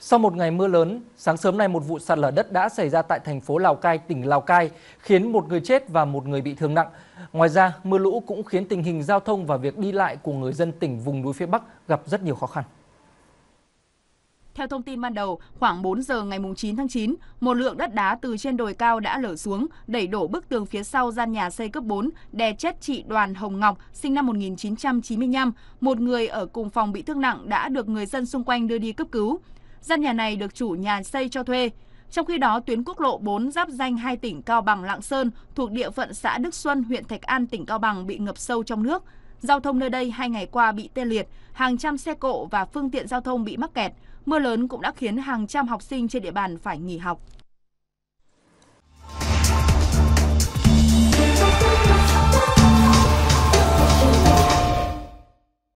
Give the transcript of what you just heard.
Sau một ngày mưa lớn, sáng sớm nay một vụ sạt lở đất đã xảy ra tại thành phố Lào Cai, tỉnh Lào Cai, khiến một người chết và một người bị thương nặng. Ngoài ra, mưa lũ cũng khiến tình hình giao thông và việc đi lại của người dân tỉnh vùng núi phía Bắc gặp rất nhiều khó khăn. Theo thông tin ban đầu, khoảng 4 giờ ngày 9 tháng 9, một lượng đất đá từ trên đồi cao đã lở xuống, đẩy đổ bức tường phía sau gian nhà xây cấp 4, đè chết chị Đoàn Hồng Ngọc, sinh năm 1995. Một người ở cùng phòng bị thương nặng đã được người dân xung quanh đưa đi cấp cứu. Gian nhà này được chủ nhà xây cho thuê. Trong khi đó, tuyến quốc lộ 4 giáp danh hai tỉnh Cao Bằng Lạng Sơn thuộc địa phận xã Đức Xuân, huyện Thạch An, tỉnh Cao Bằng bị ngập sâu trong nước. Giao thông nơi đây hai ngày qua bị tê liệt, hàng trăm xe cộ và phương tiện giao thông bị mắc kẹt. Mưa lớn cũng đã khiến hàng trăm học sinh trên địa bàn phải nghỉ học.